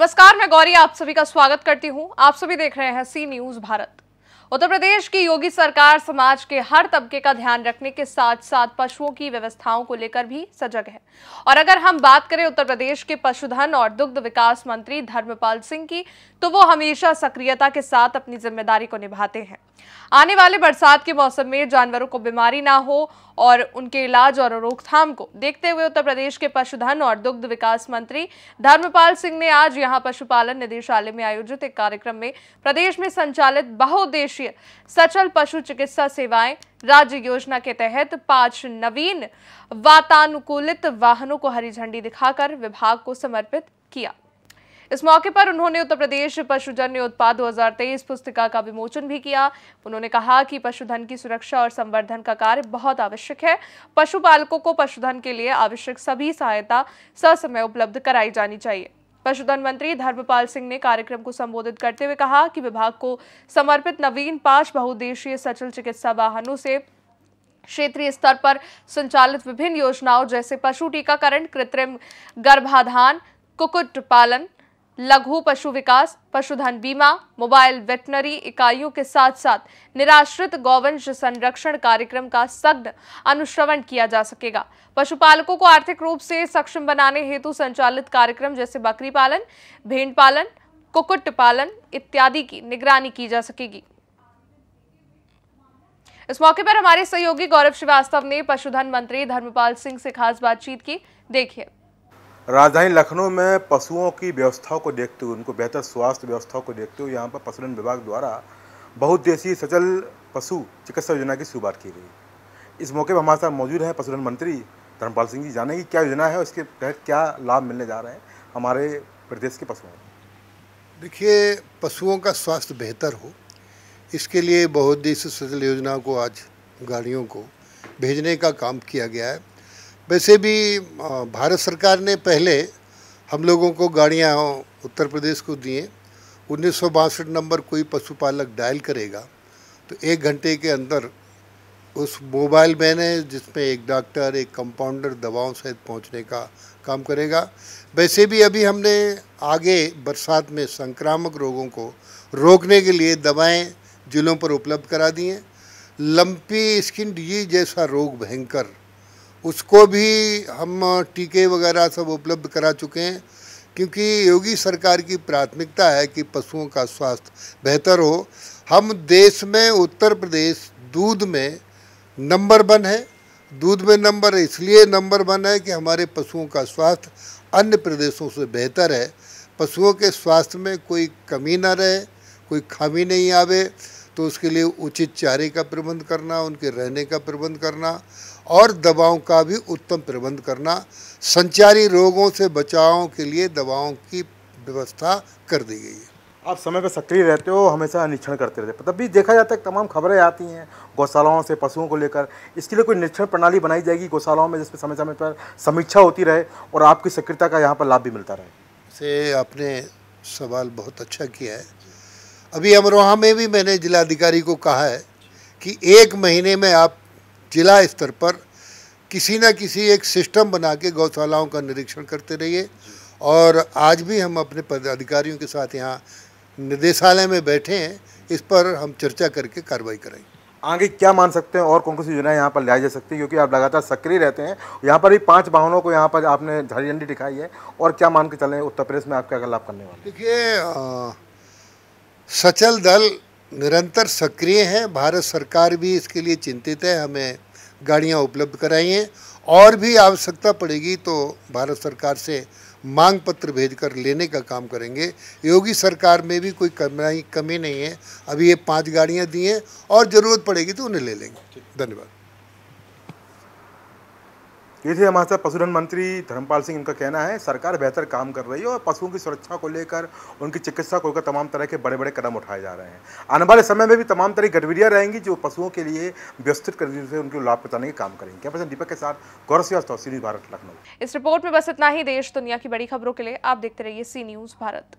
नमस्कार मैं गौरी आप सभी का स्वागत करती हूं आप सभी देख रहे हैं सी न्यूज भारत उत्तर प्रदेश की योगी सरकार समाज के हर तबके का ध्यान रखने के साथ साथ पशुओं की व्यवस्थाओं को लेकर भी सजग है और अगर हम बात करें उत्तर प्रदेश के पशुधन और दुग्ध विकास मंत्री धर्मपाल सिंह की तो वो हमेशा सक्रियता के साथ अपनी जिम्मेदारी को निभाते हैं आने वाले बरसात के मौसम में जानवरों को बीमारी ना हो और उनके इलाज और रोकथाम को देखते हुए उत्तर प्रदेश के पशुधन और दुग्ध विकास मंत्री धर्मपाल सिंह ने आज यहां पशुपालन निदेशालय में आयोजित एक कार्यक्रम में प्रदेश में संचालित बहुउद्देशीय सचल पशु चिकित्सा सेवाएं राज्य योजना के तहत पांच नवीन वातानुकूलित वाहनों को हरी झंडी दिखाकर विभाग को समर्पित किया इस मौके पर उन्होंने उत्तर प्रदेश पशुजन्य उत्पाद 2023 पुस्तिका का विमोचन भी किया उन्होंने कहा कि पशुधन की सुरक्षा और संवर्धन का कार्य बहुत आवश्यक है पशुपालकों को पशुधन के लिए आवश्यक सभी सहायता ससमय उपलब्ध कराई जानी चाहिए पशुधन मंत्री धर्मपाल सिंह ने कार्यक्रम को संबोधित करते हुए कहा कि विभाग को समर्पित नवीन पांच बहुउद्देशीय सचल चिकित्सा वाहनों से क्षेत्रीय स्तर पर संचालित विभिन्न योजनाओं जैसे पशु टीकाकरण कृत्रिम गर्भाधान कुकुट पालन लघु पशु विकास पशुधन बीमा मोबाइल वेटनरी इकाइयों के साथ साथ निराश्रित गौवंश संरक्षण कार्यक्रम का सघन अनुश्रवण किया जा सकेगा पशुपालकों को आर्थिक रूप से सक्षम बनाने हेतु संचालित कार्यक्रम जैसे बकरी पालन भेंड पालन कुकुट पालन इत्यादि की निगरानी की जा सकेगी इस मौके पर हमारे सहयोगी गौरव श्रीवास्तव ने पशुधन मंत्री धर्मपाल सिंह से खास बातचीत की देखिए राजधानी लखनऊ में पशुओं की व्यवस्थाओं को देखते हुए उनको बेहतर स्वास्थ्य व्यवस्थाओं को देखते हुए यहाँ पर पशुधन विभाग द्वारा बहुउद्देशीय सचल पशु चिकित्सा योजना की शुरुआत की गई इस मौके पर हमारे साथ मौजूद हैं पशुधन मंत्री धर्मपाल सिंह जी जानेंगे क्या योजना है उसके तहत क्या लाभ मिलने जा रहे हैं हमारे प्रदेश के पशुओं को देखिए पशुओं का स्वास्थ्य बेहतर हो इसके लिए बहुउद्देशीय सचल योजना को आज गाड़ियों को भेजने का काम किया गया है वैसे भी भारत सरकार ने पहले हम लोगों को गाड़ियाँ उत्तर प्रदेश को दिए उन्नीस नंबर कोई पशुपालक डायल करेगा तो एक घंटे के अंदर उस मोबाइल मैन है जिसमें एक डॉक्टर एक कंपाउंडर दवाओं सहित पहुंचने का काम करेगा वैसे भी अभी हमने आगे बरसात में संक्रामक रोगों को रोकने के लिए दवाएं जिलों पर उपलब्ध करा दी हैं लंपी स्किन डिजीज जैसा रोग भयंकर उसको भी हम टीके वगैरह सब उपलब्ध करा चुके हैं क्योंकि योगी सरकार की प्राथमिकता है कि पशुओं का स्वास्थ्य बेहतर हो हम देश में उत्तर प्रदेश दूध में नंबर वन है दूध में नंबर इसलिए नंबर वन है कि हमारे पशुओं का स्वास्थ्य अन्य प्रदेशों से बेहतर है पशुओं के स्वास्थ्य में कोई कमी ना रहे कोई खामी नहीं आवे तो उसके लिए उचित चारे का प्रबंध करना उनके रहने का प्रबंध करना और दवाओं का भी उत्तम प्रबंध करना संचारी रोगों से बचाव के लिए दवाओं की व्यवस्था कर दी गई है आप समय पर सक्रिय रहते हो हमेशा निरीक्षण करते रहते तब भी देखा जाता है तमाम खबरें आती हैं गौशालाओं से पशुओं को लेकर इसके लिए कोई निरीक्षण प्रणाली बनाई जाएगी गौशालाओं में पर समय समय पर समीक्षा होती रहे और आपकी सक्रियता का यहाँ पर लाभ भी मिलता रहे से आपने सवाल बहुत अच्छा किया है अभी अमरोहा में भी मैंने जिलाधिकारी को कहा है कि एक महीने में आप जिला स्तर पर किसी ना किसी एक सिस्टम बना के गौशालाओं का निरीक्षण करते रहिए और आज भी हम अपने पदाधिकारियों के साथ यहाँ निदेशालय में बैठे हैं इस पर हम चर्चा करके कार्रवाई करेंगे आगे क्या मान सकते हैं और कौन कौन सी योजनाएं यहाँ पर लाई जा सकती है क्योंकि आप लगातार सक्रिय रहते हैं यहाँ पर भी पांच वाहनों को यहाँ पर आपने झंडी दिखाई है और क्या मान के चले उत्तर प्रदेश में आप क्या लाभ करने वाले देखिए सचल दल निरंतर सक्रिय हैं भारत सरकार भी इसके लिए चिंतित है हमें गाड़ियाँ उपलब्ध कराई हैं और भी आवश्यकता पड़ेगी तो भारत सरकार से मांग पत्र भेजकर लेने का काम करेंगे योगी सरकार में भी कोई कमी कमी नहीं है अभी ये पांच गाड़ियाँ दी हैं और ज़रूरत पड़ेगी तो उन्हें ले लेंगे धन्यवाद ये थे हमारे साथ पशुधन मंत्री धर्मपाल सिंह इनका कहना है सरकार बेहतर काम कर रही है और पशुओं की सुरक्षा को लेकर उनकी चिकित्सा को लेकर तमाम तरह के बड़े बड़े कदम उठाए जा रहे हैं आने वाले समय में भी तमाम तरह की गतिविधियाँ रहेंगी जो पशुओं के लिए व्यवस्थित करने से उनके लाभ पहुंचाने के काम करेंगे क्या दीपक के साथ गौरव श्रीवास्तव सी न्यूज़ भारत लखनऊ इस रिपोर्ट में बस इतना ही देश दुनिया की बड़ी खबरों के लिए आप देखते रहिए सी न्यूज़ भारत